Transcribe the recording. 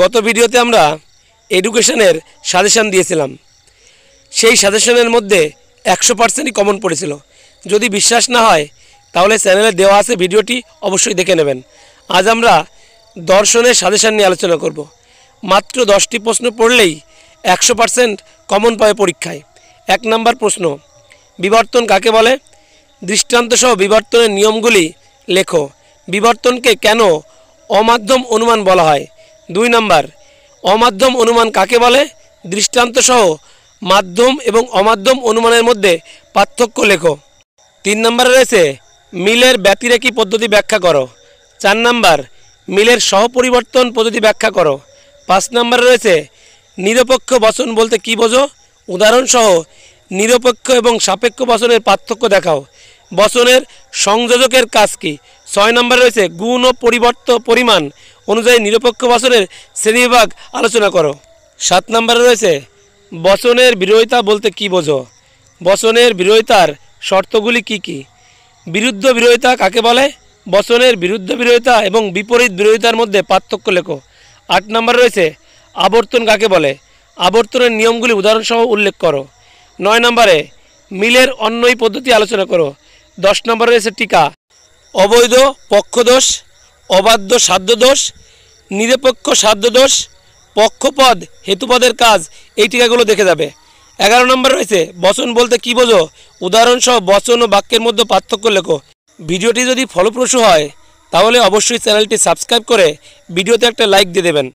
গত ভিডিওতে আমরা এডুকেশনের সাজেশান দিয়েছিলাম সেই সাজেশনের মধ্যে একশো পার্সেন্টই কমন পড়েছিল যদি বিশ্বাস না হয় তাহলে চ্যানেলে দেওয়া আছে ভিডিওটি অবশ্যই দেখে নেবেন আজ আমরা দর্শনের সাজেশান নিয়ে আলোচনা করব মাত্র দশটি প্রশ্ন পড়লেই একশো পার্সেন্ট কমন পায় পরীক্ষায় এক নম্বর প্রশ্ন বিবর্তন কাকে বলে দৃষ্টান্তসহ বিবর্তনের নিয়মগুলি লেখো বিবর্তনকে কেন অমাধ্যম অনুমান বলা হয় দুই নাম্বার অমাধ্যম অনুমান কাকে বলে দৃষ্টান্ত সহ মাধ্যম এবং অমাধ্যম অনুমানের মধ্যে পার্থক্য লেখো তিন নম্বরে রয়েছে মিলের ব্যতিরেকি পদ্ধতি ব্যাখ্যা করো চার নাম্বার মিলের সহপরিবর্তন পদ্ধতি ব্যাখ্যা করো পাঁচ নম্বরে রয়েছে নিরপেক্ষ বচন বলতে কি বোঝো উদাহরণসহ নিরপেক্ষ এবং সাপেক্ষ বচনের পার্থক্য দেখাও বচনের সংযোজকের কাজ কি ছয় নম্বরে রয়েছে গুণ ও পরিবর্ত পরিমাণ অনুযায়ী নিরপেক্ষ বচনের শ্রেণীবিভাগ আলোচনা করো সাত নম্বরে রয়েছে বচনের বিরোধিতা বলতে কি বোঝো বচনের বিরোধিতার শর্তগুলি কি কি বিরুদ্ধ বিরোধিতা কাকে বলে বচনের বিরুদ্ধ বিরোধিতা এবং বিপরীত বিরোধিতার মধ্যে পার্থক্য লেখো আট নম্বর রয়েছে আবর্তন কাকে বলে আবর্তনের নিয়মগুলি উদাহরণসহ উল্লেখ করো নয় নম্বরে মিলের অন্যই পদ্ধতি আলোচনা করো দশ নম্বর রয়েছে টিকা অবৈধ পক্ষদোষ অবাধ্য সাধ্যদোষ নিরপেক্ষ সাধ্যদোষ পক্ষপদ হেতুপদের কাজ এই টিকাগুলো দেখে যাবে এগারো নম্বর রয়েছে বচন বলতে কী বোঝো উদাহরণসহ বচন ও বাক্যের মধ্যে পার্থক্য লেখো ভিডিওটি যদি ফলপ্রসূ হয় তাহলে অবশ্যই চ্যানেলটি সাবস্ক্রাইব করে ভিডিওতে একটা লাইক দিয়ে দেবেন